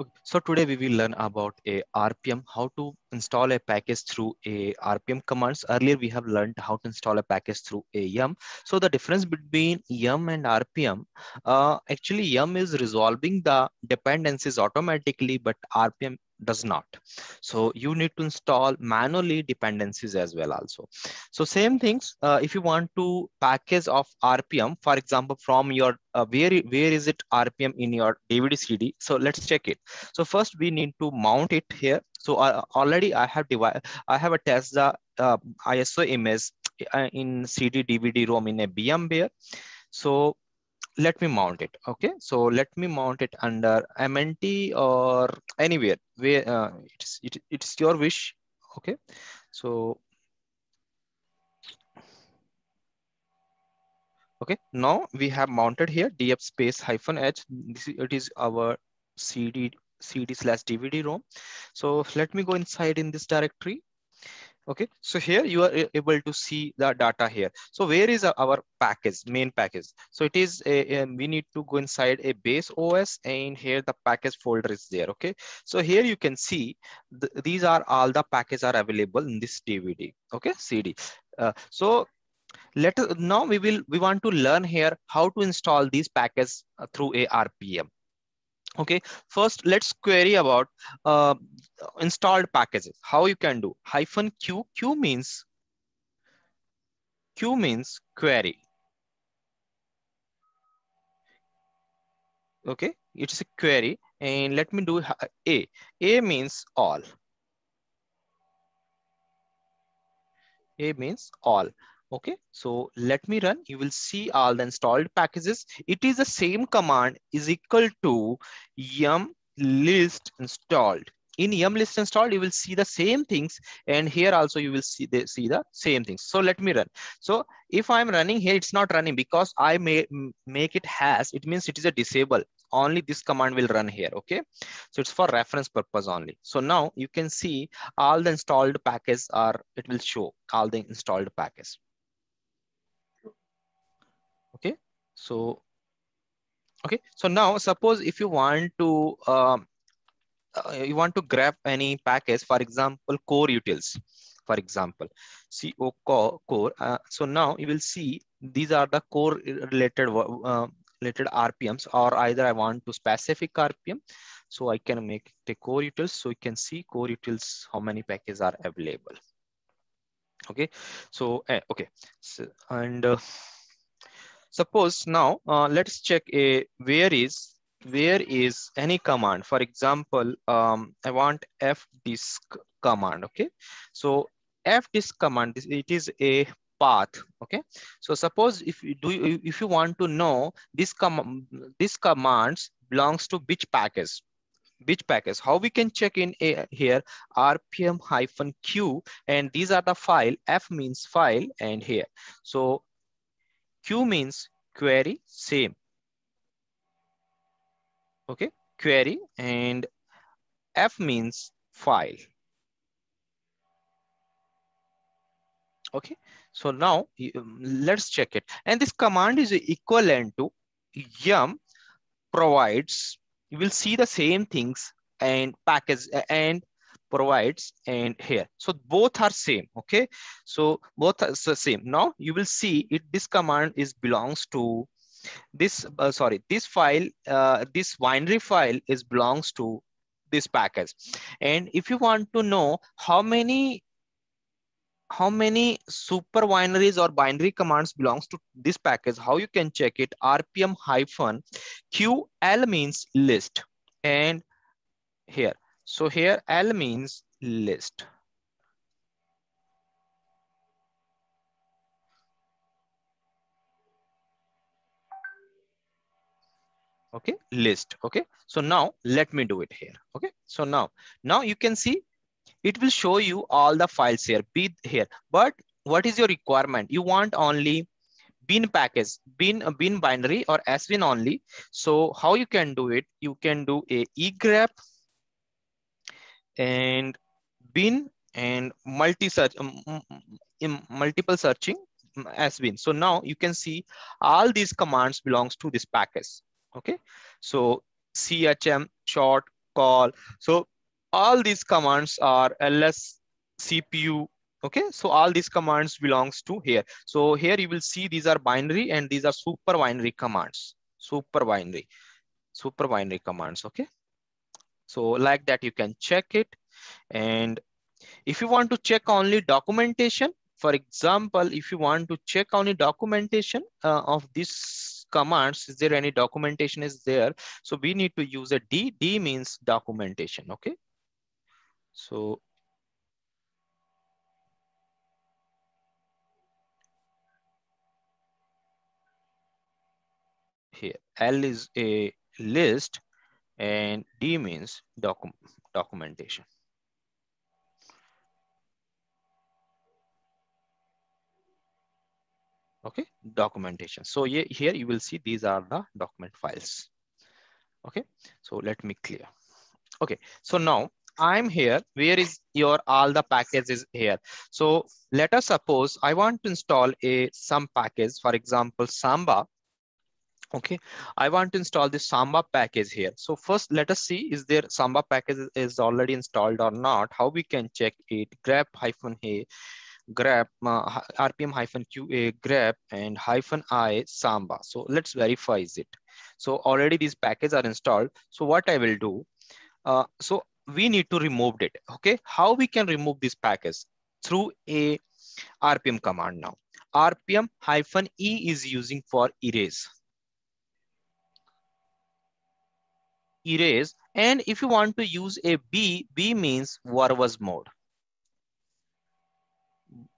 Okay. So today we will learn about a RPM, how to install a package through a RPM commands. Earlier, we have learned how to install a package through a YUM. So the difference between YUM and RPM, uh, actually YUM is resolving the dependencies automatically, but RPM does not. So you need to install manually dependencies as well also. So same things, uh, if you want to package of RPM, for example, from your, uh, where, where is it RPM in your DVD CD? So let's check it. So first we need to mount it here. So uh, already I have device, I have attached the uh, ISO image in CD DVD ROM in a VMware. So let me mount it. Okay, so let me mount it under MNT or anywhere where uh, it's it, it's your wish. Okay, so okay now we have mounted here df space hyphen edge. this it is our cd cd slash dvd rom so let me go inside in this directory okay so here you are able to see the data here so where is our package main package so it is a, we need to go inside a base os and here the package folder is there okay so here you can see th these are all the packages are available in this dvd okay cd uh, so let now we will we want to learn here how to install these packages uh, through a rpm okay first let's query about uh, installed packages how you can do hyphen q q means q means query okay it's a query and let me do uh, a a means all a means all okay so let me run you will see all the installed packages it is the same command is equal to yum list installed in yum list installed you will see the same things and here also you will see the see the same things so let me run so if i'm running here it's not running because i may make it has it means it is a disable only this command will run here okay so it's for reference purpose only so now you can see all the installed packages are it will show all the installed packages So, okay. So now suppose if you want to, uh, uh, you want to grab any package, for example, core utils, for example, CO core. Uh, so now you will see these are the core related uh, related RPMs, or either I want to specific RPM. So I can make the core utils. So you can see core utils, how many packages are available. Okay. So, eh, okay. So, and uh, Suppose now uh, let's check a eh, where is where is any command. For example, um, I want fdisk command. Okay, so fdisk command it is a path okay so suppose if you do if you want to know this com this commands belongs to which package which package how we can check in a, eh, here rpm hyphen q and these are the file f means file and here so Q means query same. Okay, query and F means file. Okay, so now um, let's check it. And this command is equivalent to yum provides, you will see the same things and package and provides and here so both are same okay so both are same now you will see it this command is belongs to this uh, sorry this file uh, this winery file is belongs to this package and if you want to know how many how many super wineries or binary commands belongs to this package how you can check it rpm hyphen ql means list and here so here L means list. okay list okay so now let me do it here okay so now now you can see it will show you all the files here be here but what is your requirement you want only bin package bin uh, bin binary or svin only so how you can do it you can do a egrep and bin and multi search um, in um, um, um, multiple searching as bin. So now you can see all these commands belongs to this package. Okay. So CHM short call. So all these commands are ls CPU. Okay. So all these commands belongs to here. So here you will see these are binary and these are super binary commands, super binary, super binary commands. Okay. So like that, you can check it. And if you want to check only documentation, for example, if you want to check only documentation uh, of these commands, is there any documentation is there? So we need to use a D. D means documentation, okay? So here, L is a list and D means docu documentation. Okay, documentation. So here, here you will see these are the document files. Okay, so let me clear. Okay, so now I'm here. Where is your all the packages here? So let us suppose I want to install a some package, for example, Samba okay i want to install this samba package here so first let us see is there samba package is already installed or not how we can check it grab hyphen a grab uh, rpm hyphen qa grab and hyphen i samba so let's verify is it so already these packages are installed so what i will do uh, so we need to remove it okay how we can remove this package through a rpm command now rpm hyphen e is using for erase erase. And if you want to use a B, B means war was mode.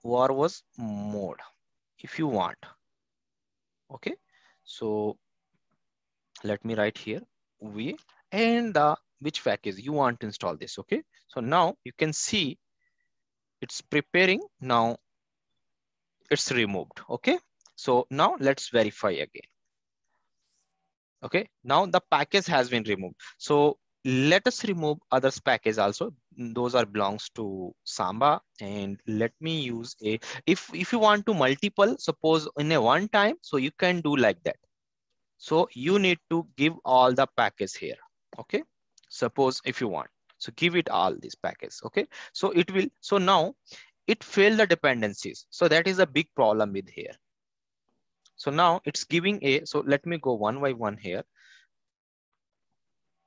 War was mode, if you want. Okay, so let me write here, we, and the which package you want to install this, okay? So now you can see it's preparing, now it's removed, okay? So now let's verify again. Okay, now the package has been removed. So let us remove others package also. Those are belongs to Samba and let me use a, if, if you want to multiple, suppose in a one time, so you can do like that. So you need to give all the package here. Okay, suppose if you want. So give it all these package. Okay, so it will, so now it fail the dependencies. So that is a big problem with here. So now it's giving a, so let me go one by one here.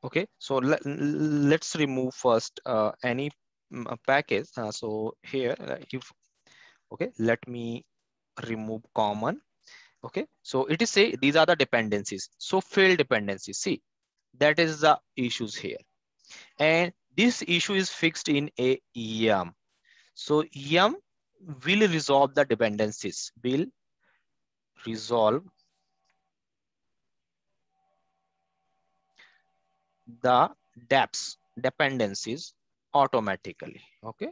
Okay, so let, let's remove first uh, any mm, uh, package. Uh, so here, uh, if, okay, let me remove common. Okay, so it is say these are the dependencies. So fail dependencies, see, that is the issues here. And this issue is fixed in a yum. So yum will resolve the dependencies, will resolve the depths dependencies automatically okay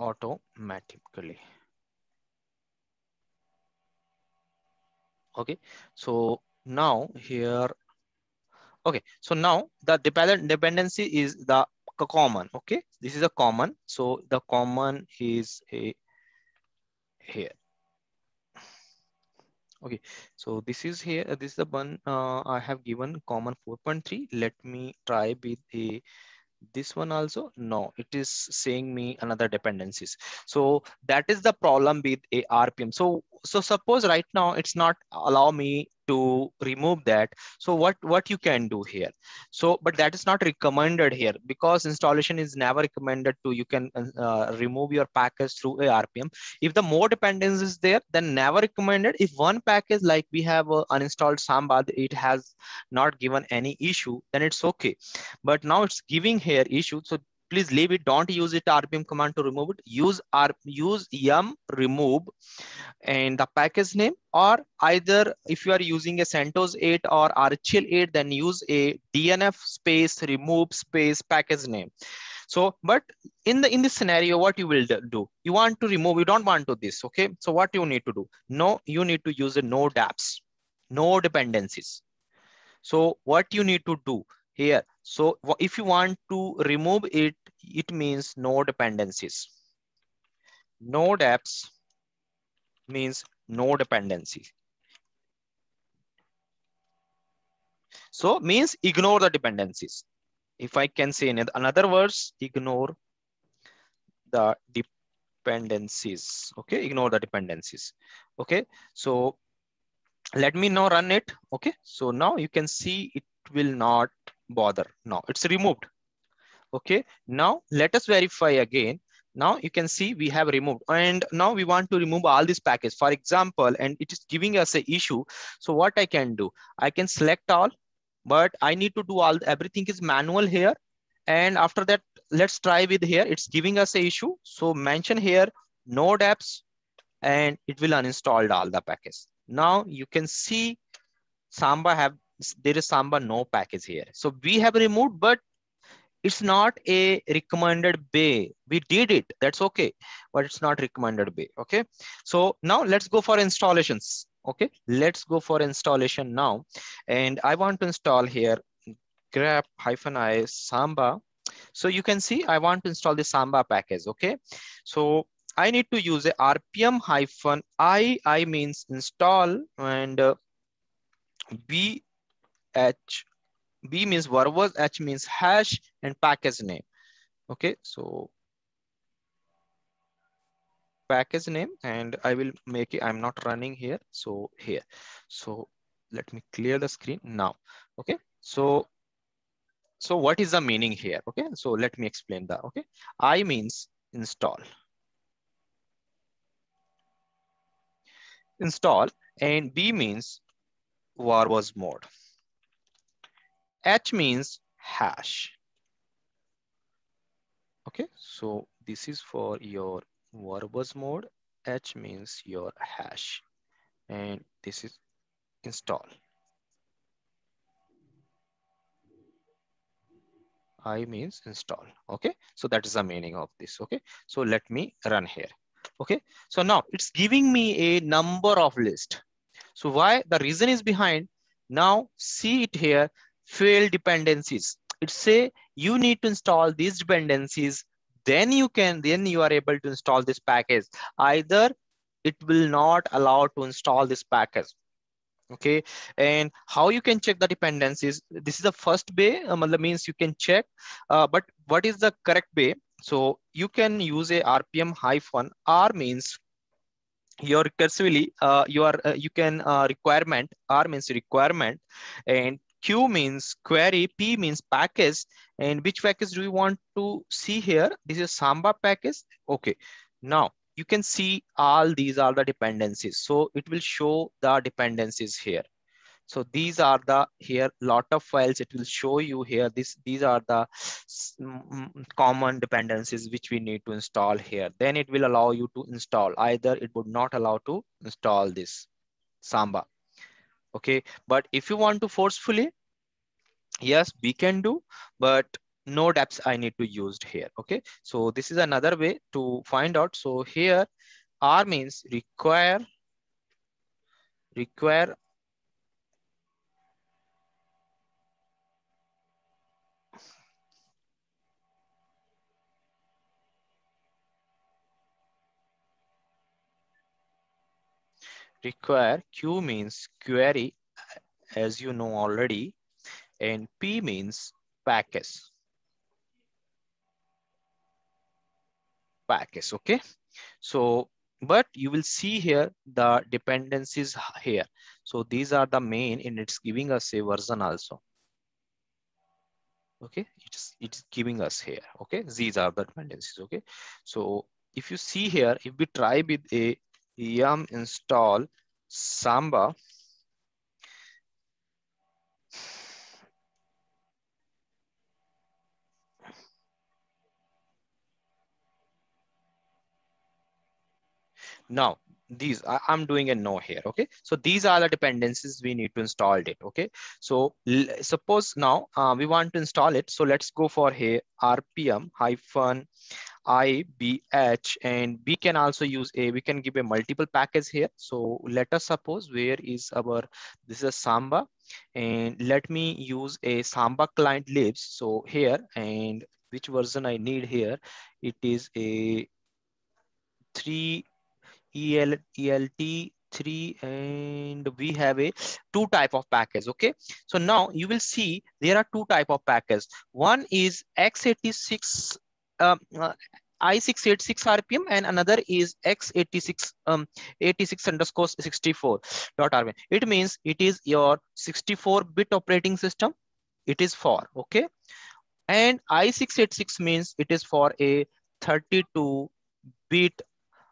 automatically okay so now here okay so now the dependent dependency is the common okay this is a common so the common is a here okay so this is here uh, this is the one uh, i have given common 4.3 let me try with a this one also no it is saying me another dependencies so that is the problem with a rpm so so suppose right now it's not allow me to remove that so what what you can do here so but that is not recommended here because installation is never recommended to you can uh, remove your package through a rpm if the more dependence is there then never recommended if one package like we have uh, uninstalled samba it has not given any issue then it's okay but now it's giving here issue so please leave it don't use it Rpm command to remove it use r use yum remove and the package name or either if you are using a CentOS 8 or RHEL 8 then use a DNF space remove space package name so but in the in this scenario what you will do you want to remove you don't want to this okay so what you need to do no you need to use a node apps no dependencies so what you need to do here so if you want to remove it it means no dependencies. Node apps means no dependency. So means ignore the dependencies. If I can say in another words, ignore the dependencies. Okay, ignore the dependencies. Okay, so let me now run it. Okay, so now you can see it will not bother. Now it's removed. Okay, now let us verify again. Now you can see we have removed and now we want to remove all these packages. For example, and it is giving us a issue. So what I can do, I can select all, but I need to do all, everything is manual here. And after that, let's try with here. It's giving us a issue. So mention here, node apps, and it will uninstall all the packages. Now you can see Samba have, there is Samba no package here. So we have removed, but it's not a recommended bay we did it that's okay but it's not recommended bay okay so now let's go for installations okay let's go for installation now and i want to install here grab hyphen i samba so you can see i want to install the samba package okay so i need to use a rpm hyphen i i means install and uh, b h B means was, H means hash, and package name. Okay, so package name and I will make it, I'm not running here, so here. So let me clear the screen now, okay? So, so what is the meaning here, okay? So let me explain that, okay? I means install. Install and B means was mode. H means hash. Okay, so this is for your verbose mode. H means your hash. And this is install. I means install. Okay, so that is the meaning of this. Okay, so let me run here. Okay, so now it's giving me a number of list. So why the reason is behind now see it here fail dependencies. It say you need to install these dependencies, then you can, then you are able to install this package. Either it will not allow to install this package. Okay, and how you can check the dependencies? This is the first way, um, means you can check, uh, but what is the correct way? So you can use a RPM hyphen R means your recursively uh, are uh, you can uh, requirement r means requirement and Q means query, P means package. And which package do we want to see here? This is Samba package. Okay. Now you can see all these are the dependencies. So it will show the dependencies here. So these are the here lot of files it will show you here. This these are the common dependencies which we need to install here. Then it will allow you to install. Either it would not allow to install this Samba okay but if you want to forcefully yes we can do but no apps i need to used here okay so this is another way to find out so here r means require require require q means query as you know already and p means packages. Packages, okay so but you will see here the dependencies here so these are the main and it's giving us a version also okay it's it's giving us here okay these are the dependencies okay so if you see here if we try with a yum install Samba. Now, these I, am doing a no here okay so these are the dependencies we need to install it okay so suppose now uh, we want to install it so let's go for here rpm hyphen I, B, H, and we can also use A. We can give a multiple package here. So let us suppose where is our, this is Samba, and let me use a Samba client libs. So here, and which version I need here, it is a 3 EL, ELT 3 and we have a two type of package okay so now you will see there are two type of package one is x86 um, uh, i686 rpm and another is x86 um, 86 underscore 64 dot rpm it means it is your 64 bit operating system it is for okay and i686 means it is for a 32 bit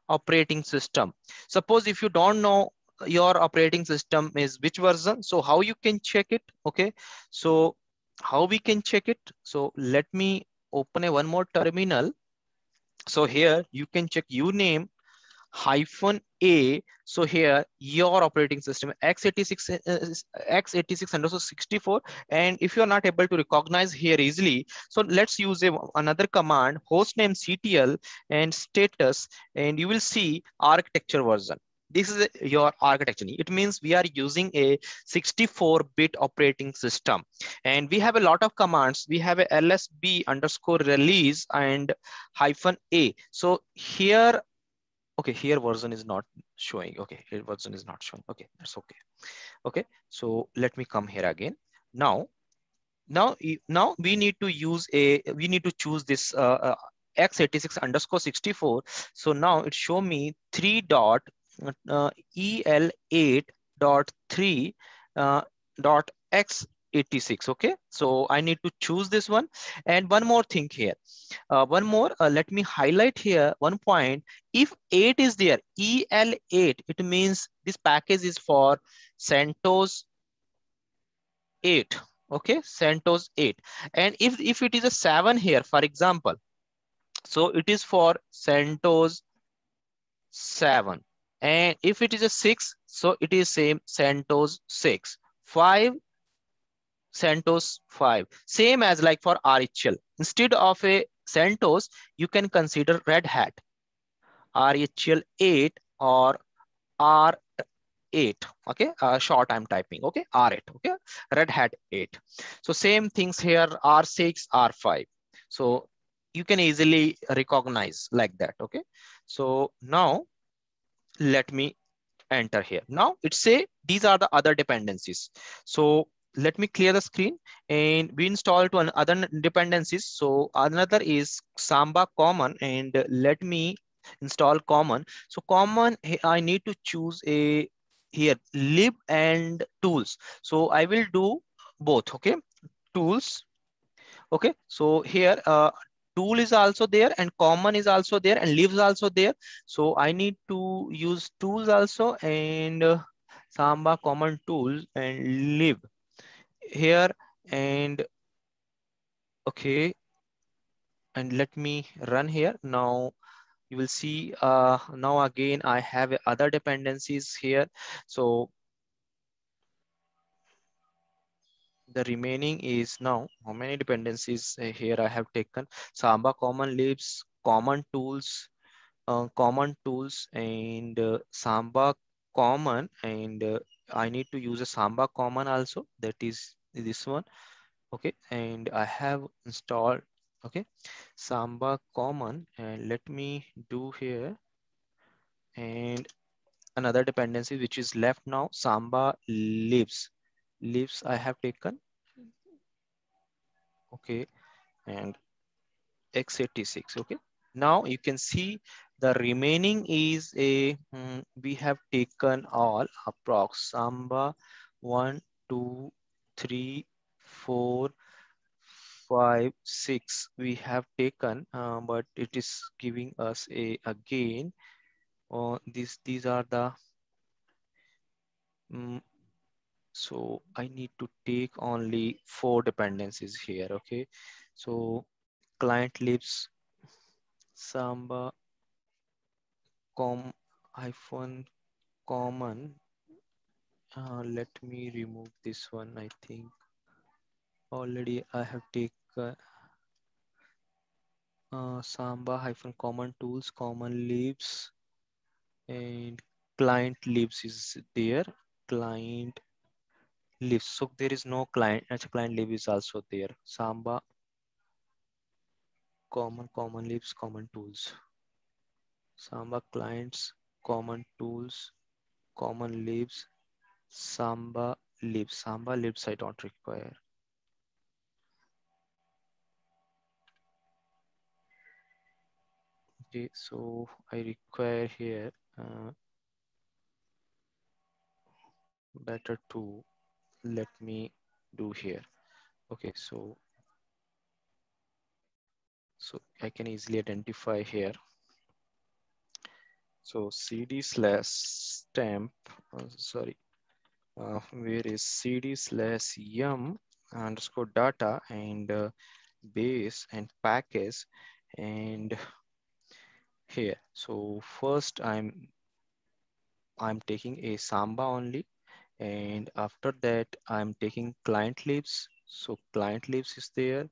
operating system suppose if you don't know your operating system is which version so how you can check it okay so how we can check it so let me open a one more terminal. So here you can check uname hyphen a. So here your operating system x86 x86 underscore 64. And if you are not able to recognize here easily, so let's use a, another command hostname ctl and status, and you will see architecture version this is your architecture. It means we are using a 64-bit operating system. And we have a lot of commands. We have a lsb underscore release and hyphen a. So here, okay, here version is not showing. Okay, here version is not showing. Okay, that's okay. Okay, so let me come here again. Now, now, now we need to use a, we need to choose this uh, uh x86 underscore 64. So now it show me three dot uh, EL8.3 uh, dot x86 okay so i need to choose this one and one more thing here uh, one more uh, let me highlight here one point if 8 is there el8 it means this package is for centos 8 okay centos 8 and if if it is a 7 here for example so it is for centos 7 and if it is a six, so it is same CentOS six. Five, CentOS five. Same as like for RHL. Instead of a CentOS, you can consider Red Hat. RHL eight or R 8 okay uh, short i'm typing okay r8 okay red hat 8 so same things here r6 r5 so you can easily recognize like that okay so now let me enter here. Now it say these are the other dependencies. So let me clear the screen and we install to another dependencies. So another is Samba common and let me install common. So common, I need to choose a here lib and tools. So I will do both. Okay. Tools. Okay. So here uh, tool is also there and common is also there and lives also there. So I need to use tools also and uh, Samba common tools and live here and okay. And let me run here now you will see uh, now again I have other dependencies here. So the remaining is now how many dependencies uh, here I have taken Samba common libs common tools uh, common tools and uh, Samba common and uh, I need to use a Samba common also that is this one okay and I have installed okay Samba common and let me do here and another dependency which is left now Samba libs leaves I have taken. Okay, and x86. Okay, now you can see the remaining is a hmm, we have taken all approx samba one two three four five six we have taken uh, but it is giving us a again uh, these these are the hmm, so I need to take only four dependencies here, okay? So client libs, samba com hyphen common. Uh, let me remove this one, I think. Already I have taken uh, uh, samba hyphen common tools, common leaves and client leaves is there. Client leaves. So there is no client, client leave is also there. Samba, common, common leaves, common tools. Samba clients, common tools, common leaves, Samba leaves. Samba leaves I don't require. Okay, so I require here uh, better two let me do here. Okay, so so I can easily identify here. So cd slash stamp, oh, sorry, uh, where is cd slash yum underscore data and uh, base and package and here. So first I'm I'm taking a Samba only and after that, I'm taking client leaves. So client leaves is there.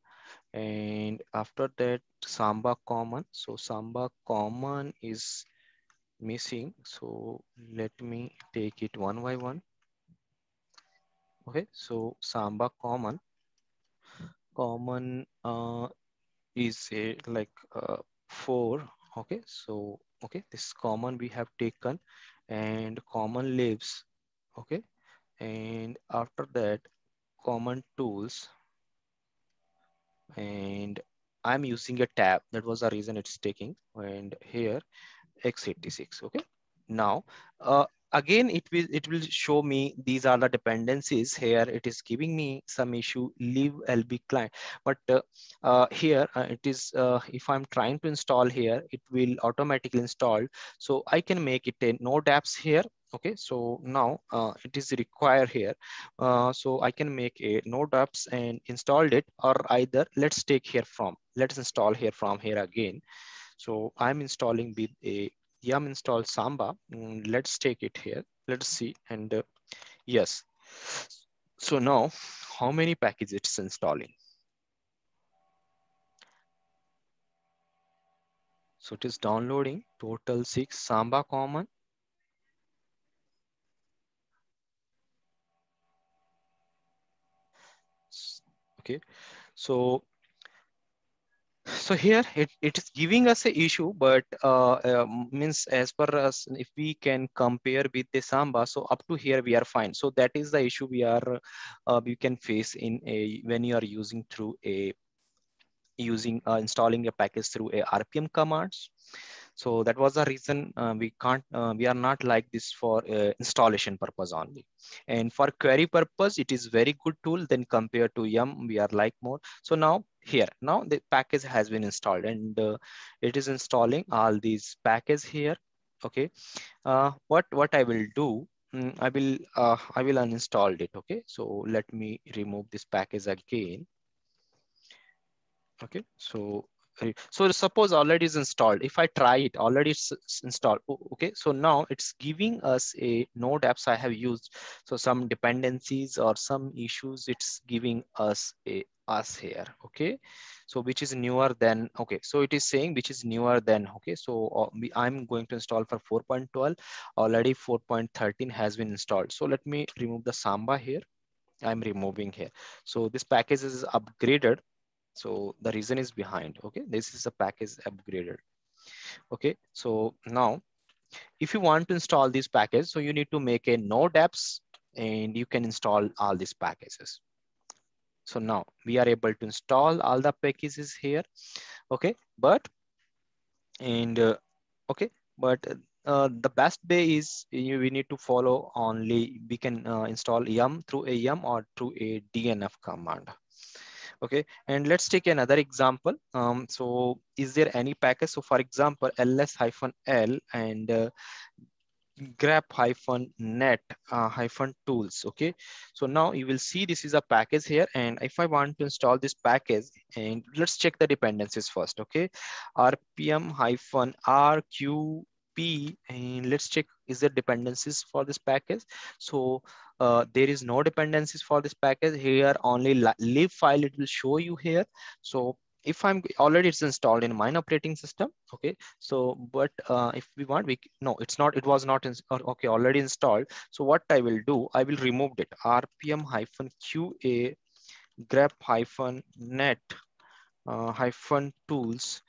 And after that, Samba common. So Samba common is missing. So let me take it one by one. Okay, so Samba common. Common uh, is a, like uh, four. Okay, so okay, this common we have taken and common leaves. Okay, and after that common tools and I'm using a tab. That was the reason it's taking. And here, x86. Okay. Now, uh, again it will it will show me these are the dependencies here it is giving me some issue leave lb client but uh, uh, here uh, it is uh, if i'm trying to install here it will automatically install so i can make it a node apps here okay so now uh, it is required here uh, so i can make a node apps and installed it or either let's take here from let's install here from here again so i'm installing with a yum install samba mm, let's take it here let's see and uh, yes so now how many packages it's installing so it is downloading total six samba common okay so so here it, it is giving us an issue but uh, uh, means as per us if we can compare with the samba so up to here we are fine so that is the issue we are uh, can face in a when you are using through a using uh, installing a package through a RPM commands. So that was the reason uh, we can't, uh, we are not like this for uh, installation purpose only. And for query purpose, it is very good tool Then compared to Yum, we are like more. So now here, now the package has been installed and uh, it is installing all these packages here. Okay, uh, what, what I will do, mm, I will, uh, I will uninstall it. Okay, so let me remove this package again. Okay, so so suppose already is installed. If I try it, already it's installed. Okay, so now it's giving us a node apps I have used. So some dependencies or some issues it's giving us a us here okay so which is newer than okay so it is saying which is newer than okay so uh, i'm going to install for 4.12 already 4.13 has been installed so let me remove the samba here i'm removing here so this package is upgraded so the reason is behind, okay? This is a package upgraded. Okay, so now if you want to install this package, so you need to make a node apps and you can install all these packages. So now we are able to install all the packages here. Okay, but, and uh, okay, but uh, uh the best way is you, we need to follow only, we can uh, install yum through a yum or through a DNF command okay and let's take another example um, so is there any package so for example ls hyphen l and uh, grab hyphen net uh, hyphen tools okay so now you will see this is a package here and if i want to install this package and let's check the dependencies first okay rpm hyphen rq and let's check is there dependencies for this package so uh, there is no dependencies for this package here only live file it will show you here so if I'm already it's installed in mine operating system. Okay, so but uh, if we want, we no, it's not. It was not in, okay already installed. So what I will do, I will remove it. RPM hyphen QA grep hyphen net uh, hyphen tools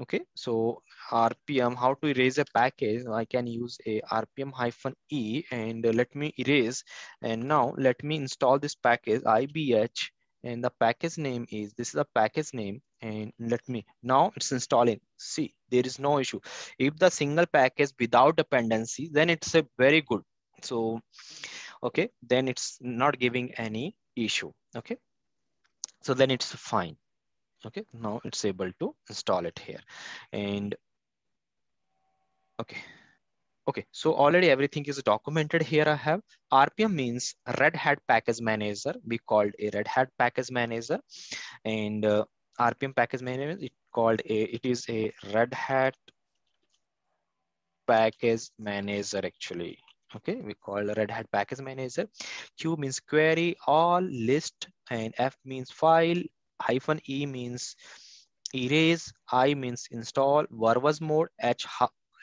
Okay, so RPM, how to erase a package? I can use a RPM hyphen E and uh, let me erase. And now let me install this package IBH and the package name is, this is a package name and let me, now it's installing. See, there is no issue. If the single package without dependency, then it's a very good. So, okay, then it's not giving any issue. Okay, so then it's fine okay now it's able to install it here and okay okay so already everything is documented here i have rpm means red hat package manager we called a red hat package manager and uh, rpm package manager it called a it is a red hat package manager actually okay we call red hat package manager q means query all list and f means file hyphen E means erase, I means install, was mode, H,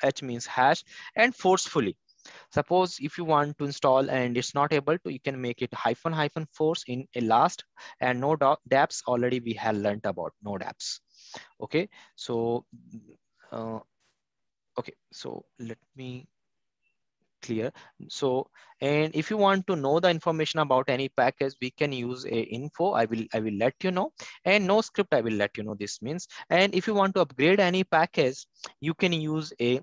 H means hash, and forcefully. Suppose if you want to install and it's not able to, you can make it hyphen hyphen force in a last and no dApps already we have learned about node apps. Okay, so, uh, okay, so let me clear. So, and if you want to know the information about any package, we can use a info. I will, I will let you know and no script. I will let you know this means. And if you want to upgrade any package, you can use a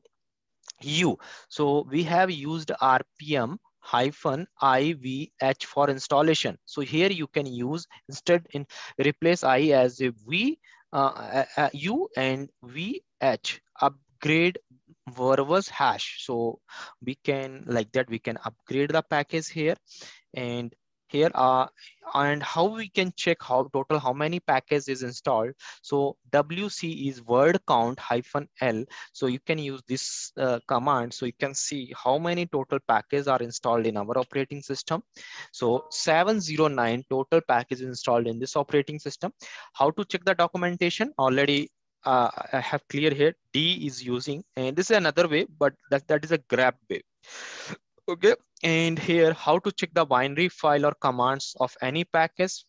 U. So we have used RPM hyphen IVH for installation. So here you can use instead in replace I as a V, uh, uh, uh U and VH upgrade was hash. So we can like that, we can upgrade the package here and here uh, and how we can check how total how many package is installed so wc is word count hyphen l so you can use this uh, command so you can see how many total packages are installed in our operating system so 709 total package installed in this operating system how to check the documentation already uh, I have clear here, D is using, and this is another way, but that, that is a grab way. Okay, and here how to check the binary file or commands of any package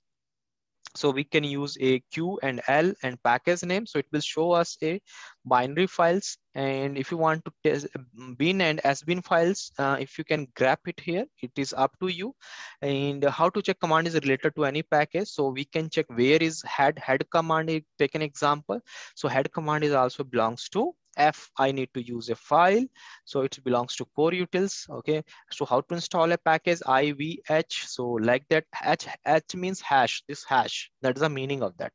so we can use a Q and L and package name. So it will show us a binary files. And if you want to test mm, bin and sbin files, uh, if you can grab it here, it is up to you. And how to check command is related to any package. So we can check where is head, head command, eh, take an example. So head command is also belongs to f i need to use a file so it belongs to core utils okay so how to install a package ivh so like that h h means hash this hash that is the meaning of that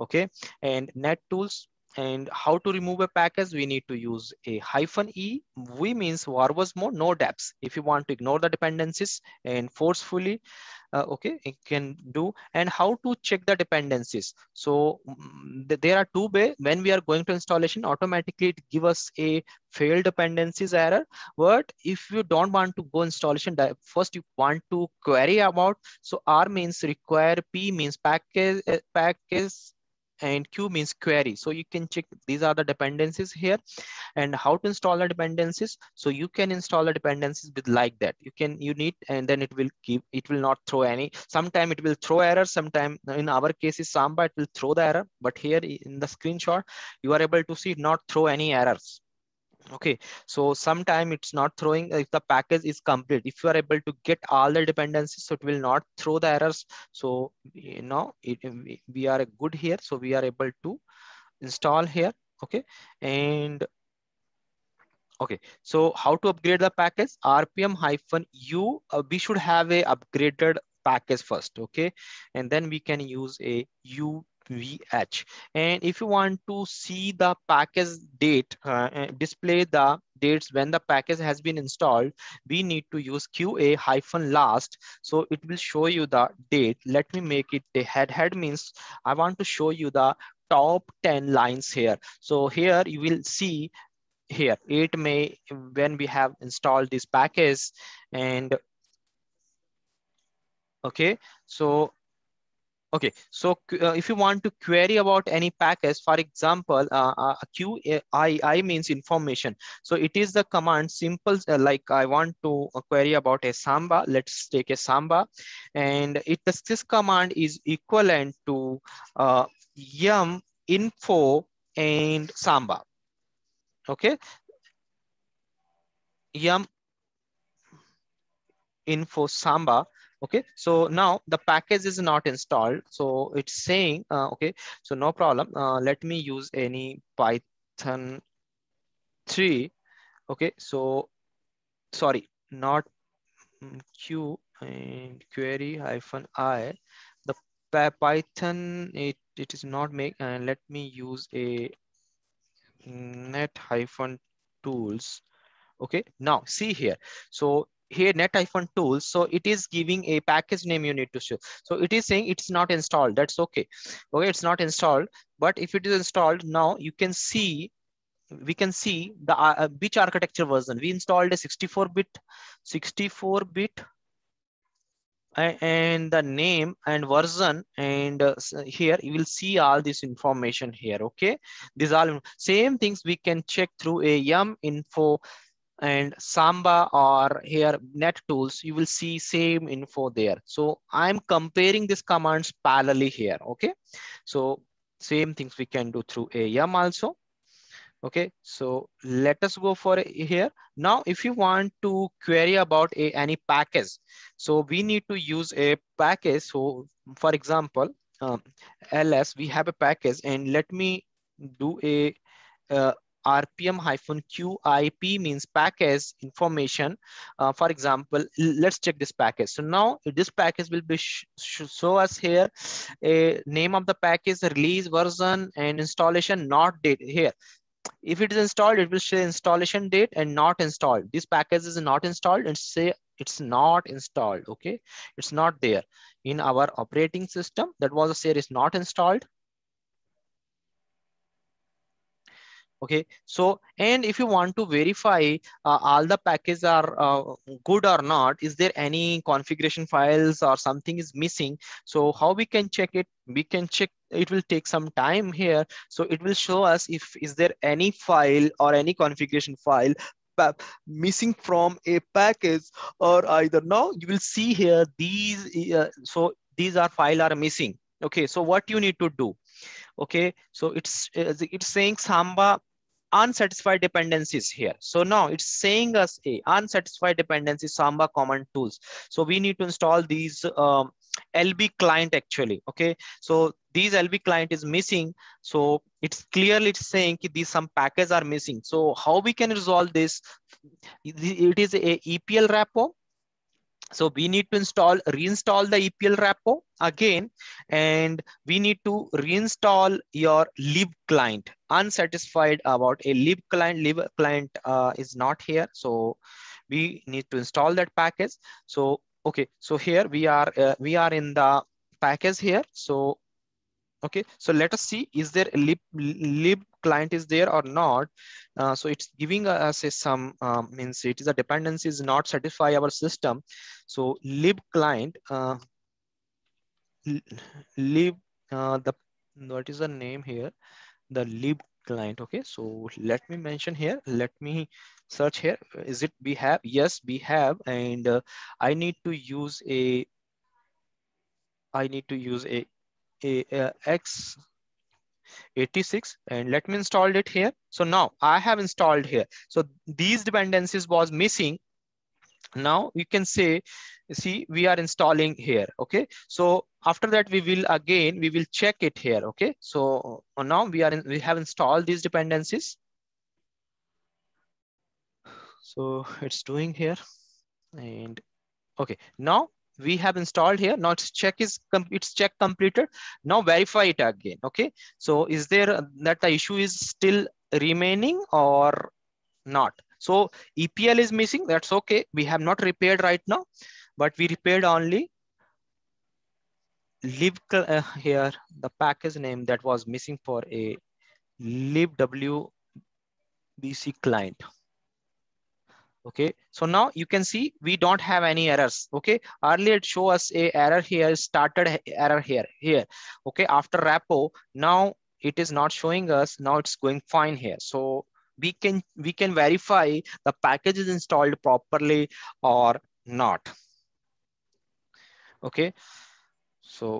okay and net tools and how to remove a package we need to use a hyphen e. We means war was more no depths if you want to ignore the dependencies and forcefully uh, okay it can do and how to check the dependencies so mm, th there are two way when we are going to installation automatically it give us a failed dependencies error but if you don't want to go installation first you want to query about so r means require p means package uh, package and Q means query. So you can check these are the dependencies here and how to install the dependencies. So you can install the dependencies with like that. You can, you need, and then it will keep, it will not throw any, sometime it will throw error. Sometime in our cases, Samba, it will throw the error. But here in the screenshot, you are able to see not throw any errors okay so sometime it's not throwing uh, if the package is complete if you are able to get all the dependencies so it will not throw the errors so you know it, we are good here so we are able to install here okay and okay so how to upgrade the package rpm hyphen u uh, we should have a upgraded package first okay and then we can use a u VH. And if you want to see the package date, uh, uh, display the dates when the package has been installed, we need to use QA hyphen last. So it will show you the date. Let me make it the head head means I want to show you the top 10 lines here. So here you will see here 8 May when we have installed this package and okay so Okay, so uh, if you want to query about any package, for example, uh, uh, QII means information. So it is the command simple, uh, like I want to uh, query about a Samba. Let's take a Samba. And it this, this command is equivalent to uh, yum info and Samba. Okay. Yum info Samba okay so now the package is not installed so it's saying uh, okay so no problem uh, let me use any python 3 okay so sorry not q and query hyphen i the python it it is not make and let me use a net hyphen tools okay now see here so here net iphone tools so it is giving a package name you need to show so it is saying it's not installed that's okay okay it's not installed but if it is installed now you can see we can see the uh, uh which architecture version we installed a 64 bit 64 bit and the name and version and uh, here you will see all this information here okay these are same things we can check through a yum info and Samba or here net tools, you will see same info there. So I'm comparing these commands parallelly here. Okay. So same things we can do through AM also. Okay. So let us go for here. Now, if you want to query about a, any package, so we need to use a package. So for example, um, ls, we have a package and let me do a uh, RPM QIP means package information. Uh, for example, let's check this package. So now this package will be show us here a name of the package, release version and installation not date here. If it is installed, it will say installation date and not installed. This package is not installed and say it's not installed okay it's not there in our operating system that was a say is not installed okay so and if you want to verify uh, all the packages are uh, good or not is there any configuration files or something is missing so how we can check it we can check it will take some time here so it will show us if is there any file or any configuration file missing from a package or either now you will see here these uh, so these are file are missing okay so what you need to do okay so it's it's saying samba unsatisfied dependencies here so now it's saying us a unsatisfied dependencies samba common tools so we need to install these um, lb client actually okay so these lb client is missing so it's clearly saying that these some packages are missing so how we can resolve this it is a epl repo so we need to install, reinstall the EPL repo again, and we need to reinstall your lib client. Unsatisfied about a lib client, lib client uh, is not here. So we need to install that package. So, okay, so here we are, uh, we are in the package here. So, okay, so let us see, is there a lib, lib client is there or not. Uh, so it's giving us a, some, um, means it is a dependency is not satisfy our system. So lib client, uh, lib, uh, the, what is the name here? The lib client, okay? So let me mention here, let me search here. Is it we have? Yes, we have, and uh, I need to use a, I need to use a, a, a X 86 and let me install it here. So now I have installed here. So these dependencies was missing. Now you can say, see, we are installing here. Okay. So after that, we will again, we will check it here. Okay. So now we are, in, we have installed these dependencies. So it's doing here and okay. Now we have installed here. Now it's check is it's check completed. Now verify it again. Okay. So is there that the issue is still remaining or not? So EPL is missing. That's okay. We have not repaired right now, but we repaired only lib uh, here the package name that was missing for a libwbc client okay so now you can see we don't have any errors okay earlier it show us a error here started error here here okay after repo now it is not showing us now it's going fine here so we can we can verify the package is installed properly or not okay so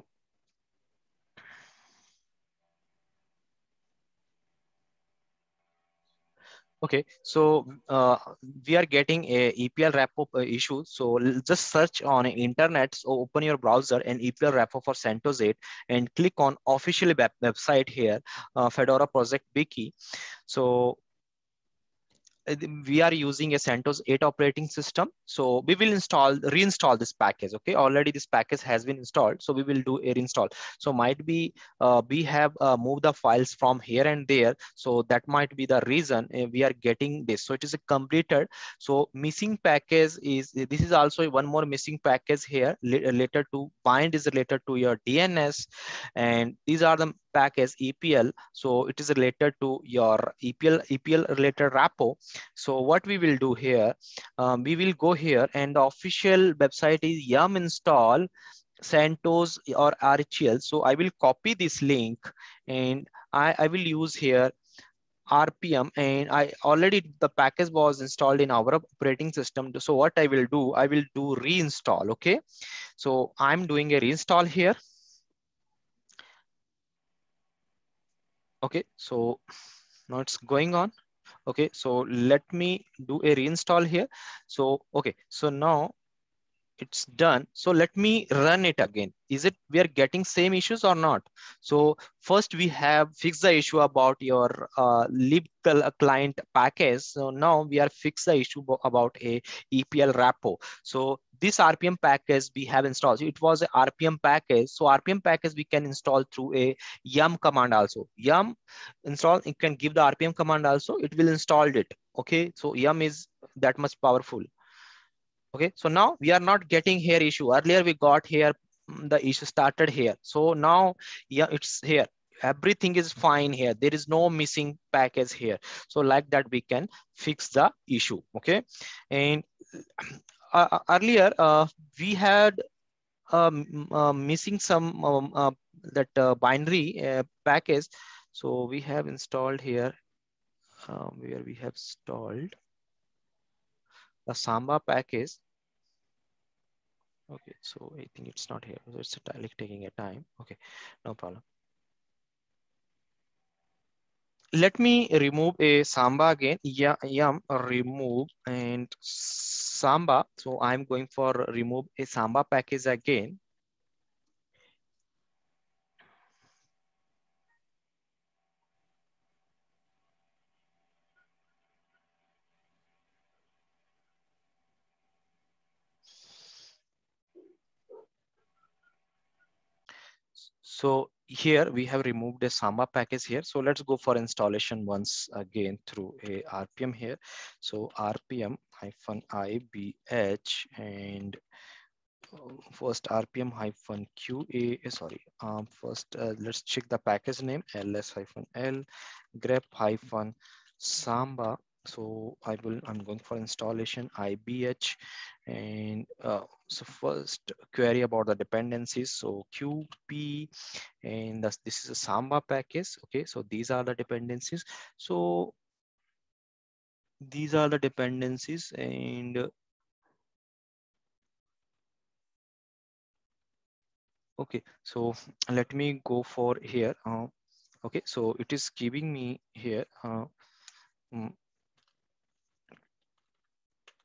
Okay, so uh, we are getting a EPL wrap-up uh, issue. So just search on internet, so open your browser and EPL wrap-up for CentOS 8 and click on official web website here, uh, Fedora Project Wiki. So uh, we are using a CentOS 8 operating system. So we will install, reinstall this package. Okay, already this package has been installed. So we will do a reinstall. So might be uh, we have uh, moved the files from here and there. So that might be the reason uh, we are getting this. So it is completed. So missing package is, this is also one more missing package here related uh, to bind is related to your DNS. And these are the Package as EPL. So it is related to your EPL, EPL related repo. So what we will do here, um, we will go here and the official website is yum install Santos or RHEL. So I will copy this link and I, I will use here RPM and I already the package was installed in our operating system. So what I will do, I will do reinstall. Okay. So I'm doing a reinstall here. Okay, so now it's going on. Okay, so let me do a reinstall here. So, okay, so now it's done. So let me run it again. Is it we are getting same issues or not? So first we have fixed the issue about your uh, lib client package. So now we are fixed the issue about a EPL repo. So this RPM package we have installed. So it was a RPM package. So RPM package we can install through a yum command also. Yum install, it can give the RPM command also. It will install it. Okay. So yum is that much powerful. Okay. So now we are not getting here issue. Earlier we got here, mm, the issue started here. So now yeah, it's here. Everything is fine here. There is no missing package here. So like that, we can fix the issue. Okay. And uh, uh, earlier uh, we had um, uh, missing some um, uh, that uh, binary package so we have installed here um, where we have installed the samba package okay so i think it's not here so it's taking a time okay no problem let me remove a samba again. Yeah, yeah. remove and samba. So I'm going for remove a samba package again. So here we have removed a Samba package here. So let's go for installation once again through a RPM here. So RPM hyphen IBH and uh, first RPM hyphen QA, eh, sorry, um, first uh, let's check the package name LS hyphen L grep hyphen Samba. So I will, I'm going for installation IBH and uh, so first query about the dependencies so qp and this, this is a samba package okay so these are the dependencies so these are the dependencies and okay so let me go for here uh, okay so it is giving me here uh, mm,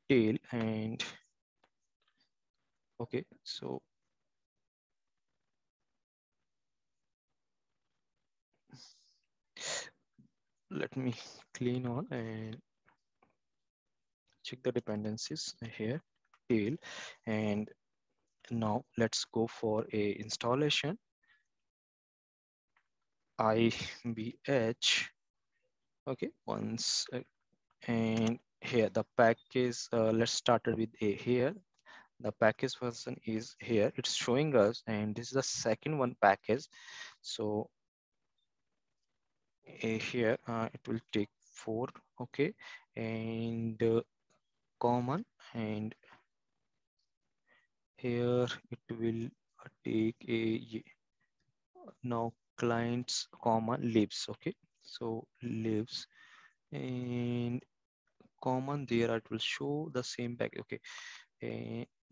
tail and Okay, so let me clean all and check the dependencies here tail and now let's go for a installation ibh okay once uh, and here the pack is uh, let's start with a here the package version is here it's showing us and this is the second one package so uh, here uh, it will take four okay and uh, common and here it will take a now clients comma lives okay so lives and common there it will show the same back okay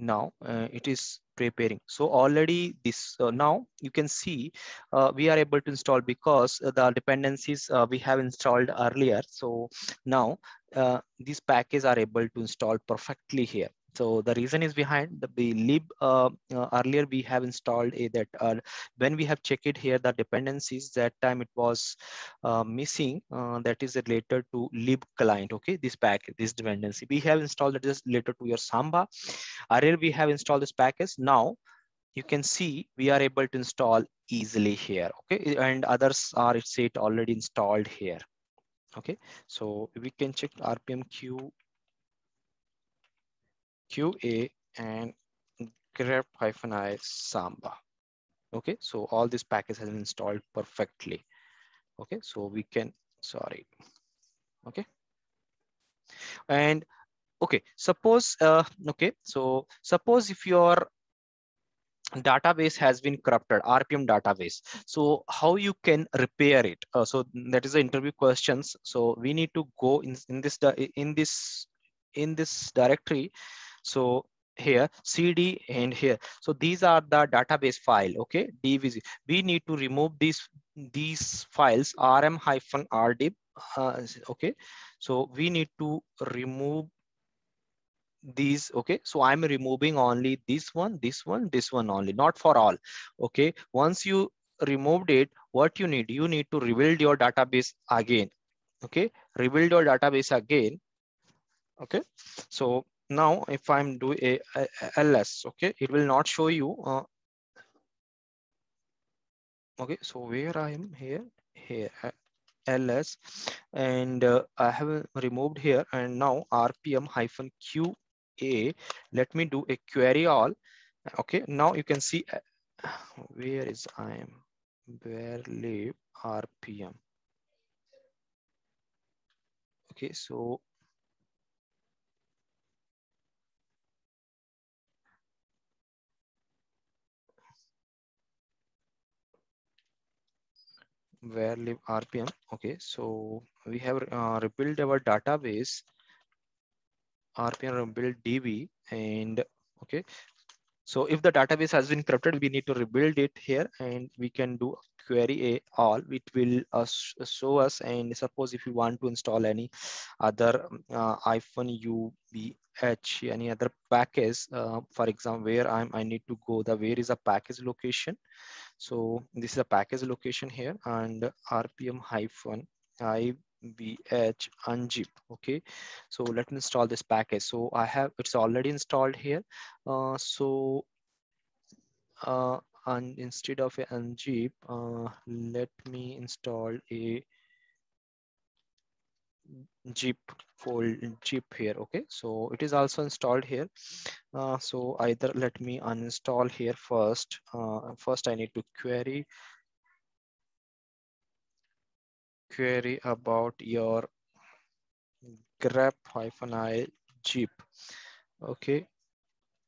now uh, it is preparing so already this uh, now you can see uh, we are able to install because uh, the dependencies uh, we have installed earlier so now uh, these packages are able to install perfectly here so the reason is behind the, the lib uh, uh, earlier we have installed a that uh, when we have checked here the dependencies that time it was uh, missing uh, that is related to lib client. Okay, this package this dependency we have installed that is related to your Samba. Earlier we have installed this package. Now you can see we are able to install easily here. Okay, and others are it's it already installed here okay so we can check rpmq QA and grep hyphen i samba. Okay, so all this package has been installed perfectly. Okay, so we can, sorry. Okay. And okay, suppose, uh, okay, so suppose if your database has been corrupted, RPM database. So how you can repair it? Uh, so that is the interview questions. So we need to go in, in this, in this, in this directory so here cd and here so these are the database file okay dvz we need to remove these these files rm hyphen rdip uh, okay so we need to remove these okay so i'm removing only this one this one this one only not for all okay once you removed it what you need you need to rebuild your database again okay rebuild your database again okay so now if i'm doing a, a, ls okay it will not show you uh, okay so where i am here here ls and uh, i have removed here and now rpm hyphen qa let me do a query all okay now you can see uh, where is i am where live rpm okay so where live RPM. Okay, so we have uh, rebuilt our database, RPM rebuild DB and okay. So if the database has been corrupted, we need to rebuild it here and we can do query a all, it will uh, uh, show us. And suppose if you want to install any other uh, iPhone UBH, any other package, for example, where I'm, I need to go, the where is a package location. So this is a package location here and RPM hyphen I bh unzip okay so let me install this package so i have it's already installed here uh, so uh, and instead of a ngzip, uh, let me install a zip fold zip here okay so it is also installed here uh, so either let me uninstall here first uh, first i need to query query about your grep hyphen i zip okay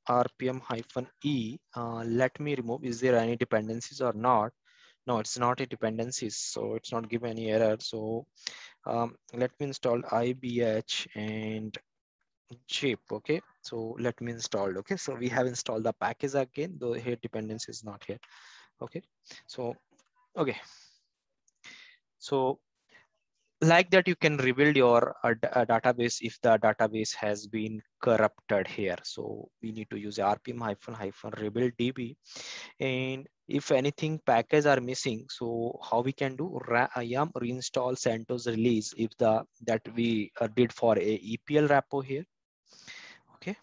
rpm hyphen e uh, let me remove is there any dependencies or not no it's not a dependencies so it's not given any error so um, let me install ibh and shape okay so let me install okay so we have installed the package again though here dependency is not here okay so okay so like that you can rebuild your uh, uh, database if the database has been corrupted here so we need to use rpm hyphen hyphen rebuild db and if anything package are missing so how we can do yum reinstall santos release if the that we uh, did for a epl repo here okay